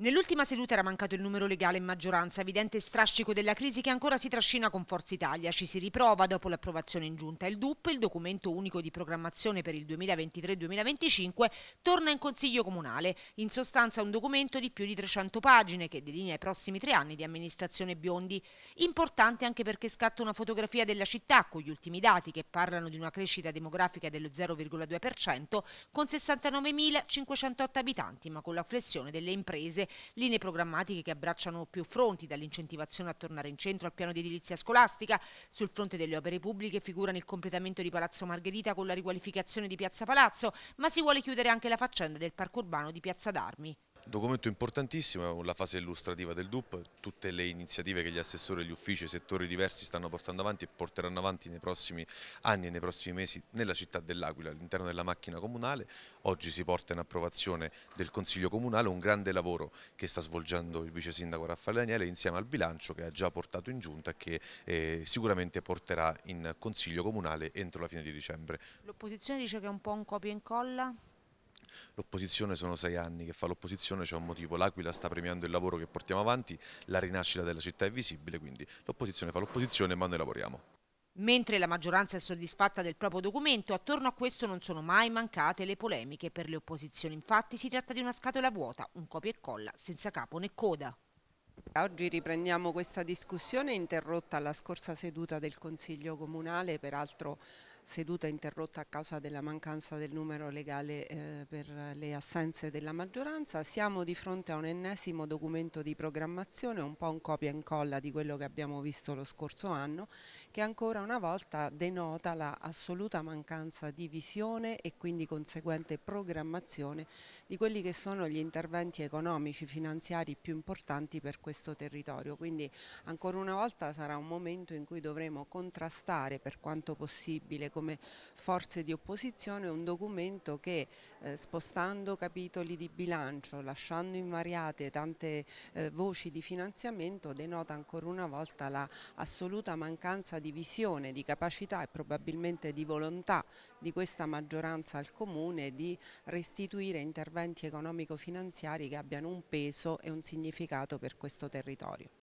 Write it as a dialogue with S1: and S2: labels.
S1: Nell'ultima seduta era mancato il numero legale in maggioranza, evidente strascico della crisi che ancora si trascina con Forza Italia. Ci si riprova dopo l'approvazione in giunta. Il DUP, il documento unico di programmazione per il 2023-2025, torna in Consiglio Comunale. In sostanza un documento di più di 300 pagine che delinea i prossimi tre anni di amministrazione Biondi. Importante anche perché scatta una fotografia della città con gli ultimi dati che parlano di una crescita demografica dello 0,2% con 69.508 abitanti, ma con la flessione delle imprese linee programmatiche che abbracciano più fronti, dall'incentivazione a tornare in centro al piano di edilizia scolastica. Sul fronte delle opere pubbliche figurano il completamento di Palazzo Margherita con la riqualificazione di Piazza Palazzo, ma si vuole chiudere anche la faccenda del parco urbano di Piazza d'Armi.
S2: Documento importantissimo, la fase illustrativa del DUP, tutte le iniziative che gli assessori e gli uffici e settori diversi stanno portando avanti e porteranno avanti nei prossimi anni e nei prossimi mesi nella città dell'Aquila, all'interno della macchina comunale. Oggi si porta in approvazione del Consiglio Comunale un grande lavoro che sta svolgendo il Vice Sindaco Raffaele Daniele insieme al bilancio che ha già portato in giunta e che eh, sicuramente porterà in Consiglio Comunale entro la fine di dicembre.
S1: L'opposizione dice che è un po' un copia e incolla?
S2: L'opposizione sono sei anni che fa l'opposizione, c'è un motivo, l'Aquila sta premiando il lavoro che portiamo avanti, la rinascita della città è visibile, quindi l'opposizione fa l'opposizione ma noi lavoriamo.
S1: Mentre la maggioranza è soddisfatta del proprio documento, attorno a questo non sono mai mancate le polemiche per le opposizioni. Infatti si tratta di una scatola vuota, un copia e
S3: colla, senza capo né coda. Oggi riprendiamo questa discussione interrotta alla scorsa seduta del Consiglio Comunale, peraltro seduta interrotta a causa della mancanza del numero legale eh, per le assenze della maggioranza. Siamo di fronte a un ennesimo documento di programmazione, un po' un copia e incolla di quello che abbiamo visto lo scorso anno, che ancora una volta denota l'assoluta mancanza di visione e quindi conseguente programmazione di quelli che sono gli interventi economici, finanziari più importanti per questo territorio. Quindi ancora una volta sarà un momento in cui dovremo contrastare per quanto possibile come forze di opposizione un documento che eh, spostando capitoli di bilancio, lasciando invariate tante eh, voci di finanziamento denota ancora una volta la mancanza di visione, di capacità e probabilmente di volontà di questa maggioranza al Comune di restituire interventi economico-finanziari che abbiano un peso e un significato per questo territorio.